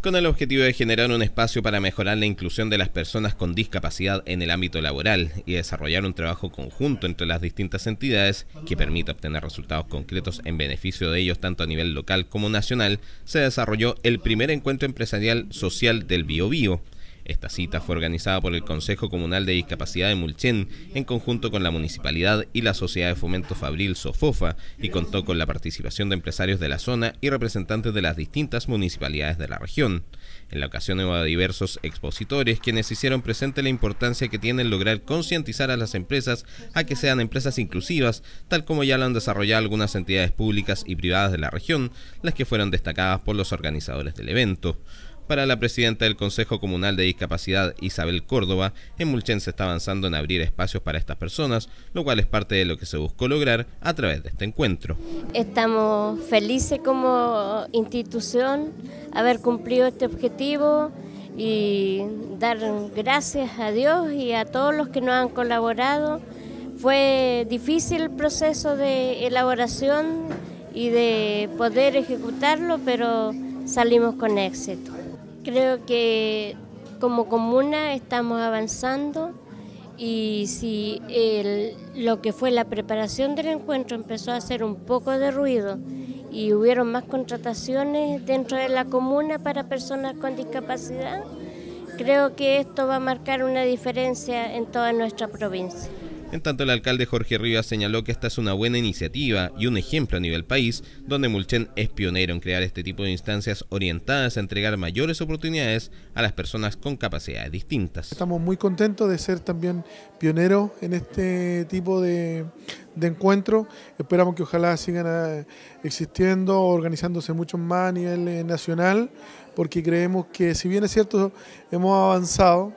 Con el objetivo de generar un espacio para mejorar la inclusión de las personas con discapacidad en el ámbito laboral y desarrollar un trabajo conjunto entre las distintas entidades que permita obtener resultados concretos en beneficio de ellos tanto a nivel local como nacional, se desarrolló el primer encuentro empresarial social del BioBio esta cita fue organizada por el Consejo Comunal de Discapacidad de Mulchen en conjunto con la municipalidad y la Sociedad de Fomento Fabril Sofofa y contó con la participación de empresarios de la zona y representantes de las distintas municipalidades de la región. En la ocasión hubo diversos expositores quienes hicieron presente la importancia que tiene lograr concientizar a las empresas a que sean empresas inclusivas, tal como ya lo han desarrollado algunas entidades públicas y privadas de la región, las que fueron destacadas por los organizadores del evento. Para la presidenta del Consejo Comunal de Discapacidad, Isabel Córdoba, en Mulchen se está avanzando en abrir espacios para estas personas, lo cual es parte de lo que se buscó lograr a través de este encuentro. Estamos felices como institución haber cumplido este objetivo y dar gracias a Dios y a todos los que nos han colaborado. Fue difícil el proceso de elaboración y de poder ejecutarlo, pero salimos con éxito. Creo que como comuna estamos avanzando y si lo que fue la preparación del encuentro empezó a hacer un poco de ruido y hubieron más contrataciones dentro de la comuna para personas con discapacidad, creo que esto va a marcar una diferencia en toda nuestra provincia. En tanto, el alcalde Jorge Rivas señaló que esta es una buena iniciativa y un ejemplo a nivel país, donde Mulchen es pionero en crear este tipo de instancias orientadas a entregar mayores oportunidades a las personas con capacidades distintas. Estamos muy contentos de ser también pioneros en este tipo de, de encuentro. Esperamos que ojalá sigan ah, existiendo, organizándose mucho más a nivel eh, nacional, porque creemos que si bien es cierto, hemos avanzado,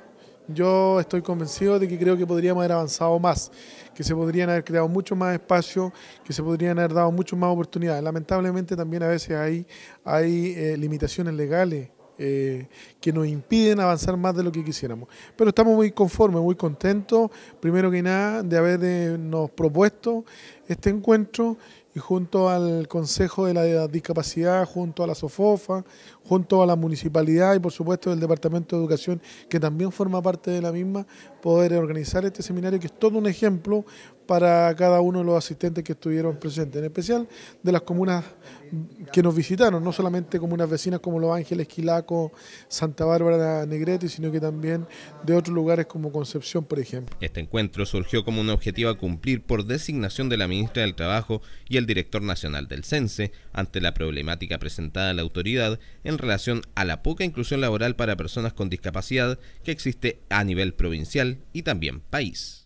yo estoy convencido de que creo que podríamos haber avanzado más, que se podrían haber creado mucho más espacio, que se podrían haber dado mucho más oportunidades. Lamentablemente también a veces hay, hay eh, limitaciones legales eh, que nos impiden avanzar más de lo que quisiéramos. Pero estamos muy conformes, muy contentos, primero que nada, de habernos eh, propuesto este encuentro y junto al Consejo de la Discapacidad, junto a la SOFOFA, junto a la municipalidad y por supuesto del Departamento de Educación, que también forma parte de la misma, poder organizar este seminario, que es todo un ejemplo para cada uno de los asistentes que estuvieron presentes, en especial de las comunas que nos visitaron, no solamente comunas vecinas como Los Ángeles, Quilaco, Santa Bárbara, Negrete, sino que también de otros lugares como Concepción, por ejemplo. Este encuentro surgió como un objetivo a cumplir por designación de la ministra del Trabajo y el director nacional del CENSE ante la problemática presentada a la autoridad en relación a la poca inclusión laboral para personas con discapacidad que existe a nivel provincial y también país.